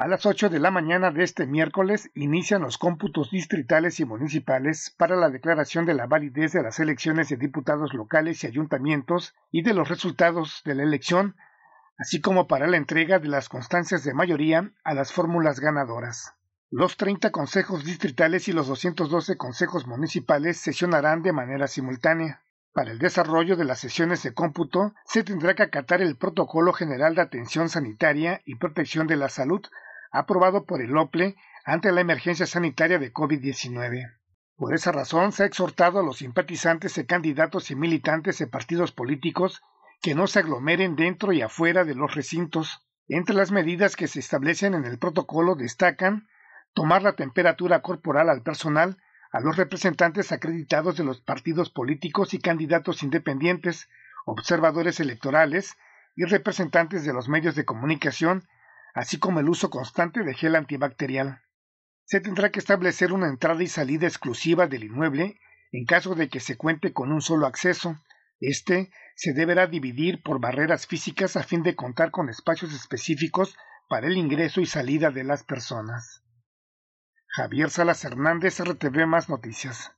A las 8 de la mañana de este miércoles inician los cómputos distritales y municipales para la declaración de la validez de las elecciones de diputados locales y ayuntamientos y de los resultados de la elección, así como para la entrega de las constancias de mayoría a las fórmulas ganadoras. Los 30 consejos distritales y los 212 consejos municipales sesionarán de manera simultánea. Para el desarrollo de las sesiones de cómputo se tendrá que acatar el Protocolo General de Atención Sanitaria y Protección de la Salud aprobado por el OPLE ante la emergencia sanitaria de COVID-19. Por esa razón, se ha exhortado a los simpatizantes de candidatos y militantes de partidos políticos que no se aglomeren dentro y afuera de los recintos. Entre las medidas que se establecen en el protocolo destacan tomar la temperatura corporal al personal, a los representantes acreditados de los partidos políticos y candidatos independientes, observadores electorales y representantes de los medios de comunicación así como el uso constante de gel antibacterial. Se tendrá que establecer una entrada y salida exclusiva del inmueble en caso de que se cuente con un solo acceso. Este se deberá dividir por barreras físicas a fin de contar con espacios específicos para el ingreso y salida de las personas. Javier Salas Hernández, RTV Más Noticias.